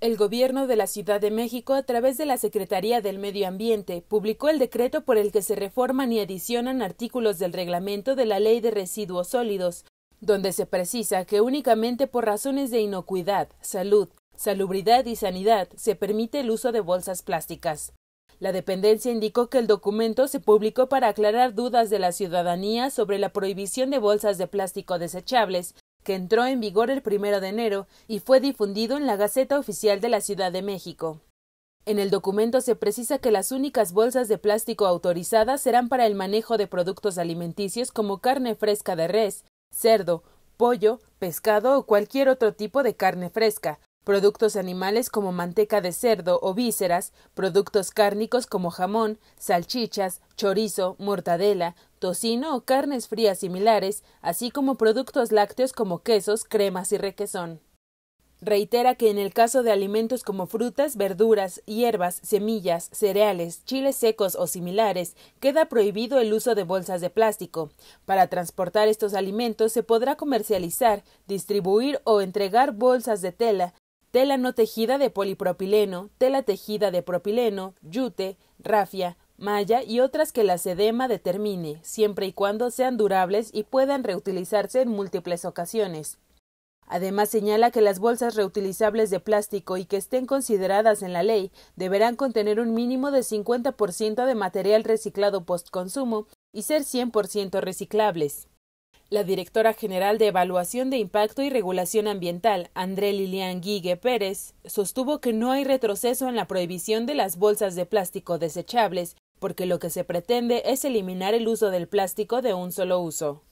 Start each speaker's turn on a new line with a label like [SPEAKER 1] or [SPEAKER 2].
[SPEAKER 1] El Gobierno de la Ciudad de México, a través de la Secretaría del Medio Ambiente, publicó el decreto por el que se reforman y adicionan artículos del reglamento de la Ley de Residuos Sólidos, donde se precisa que únicamente por razones de inocuidad, salud, salubridad y sanidad se permite el uso de bolsas plásticas. La dependencia indicó que el documento se publicó para aclarar dudas de la ciudadanía sobre la prohibición de bolsas de plástico desechables que entró en vigor el primero de enero y fue difundido en la Gaceta Oficial de la Ciudad de México. En el documento se precisa que las únicas bolsas de plástico autorizadas serán para el manejo de productos alimenticios como carne fresca de res, cerdo, pollo, pescado o cualquier otro tipo de carne fresca, productos animales como manteca de cerdo o vísceras, productos cárnicos como jamón, salchichas, chorizo, mortadela, tocino o carnes frías similares, así como productos lácteos como quesos, cremas y requesón. Reitera que en el caso de alimentos como frutas, verduras, hierbas, semillas, cereales, chiles secos o similares, queda prohibido el uso de bolsas de plástico. Para transportar estos alimentos se podrá comercializar, distribuir o entregar bolsas de tela, tela no tejida de polipropileno, tela tejida de propileno, yute, rafia, malla y otras que la SEDEMA determine, siempre y cuando sean durables y puedan reutilizarse en múltiples ocasiones. Además señala que las bolsas reutilizables de plástico y que estén consideradas en la ley deberán contener un mínimo de 50% de material reciclado post-consumo y ser 100% reciclables. La directora general de Evaluación de Impacto y Regulación Ambiental, André Lilian Guigue Pérez, sostuvo que no hay retroceso en la prohibición de las bolsas de plástico desechables porque lo que se pretende es eliminar el uso del plástico de un solo uso.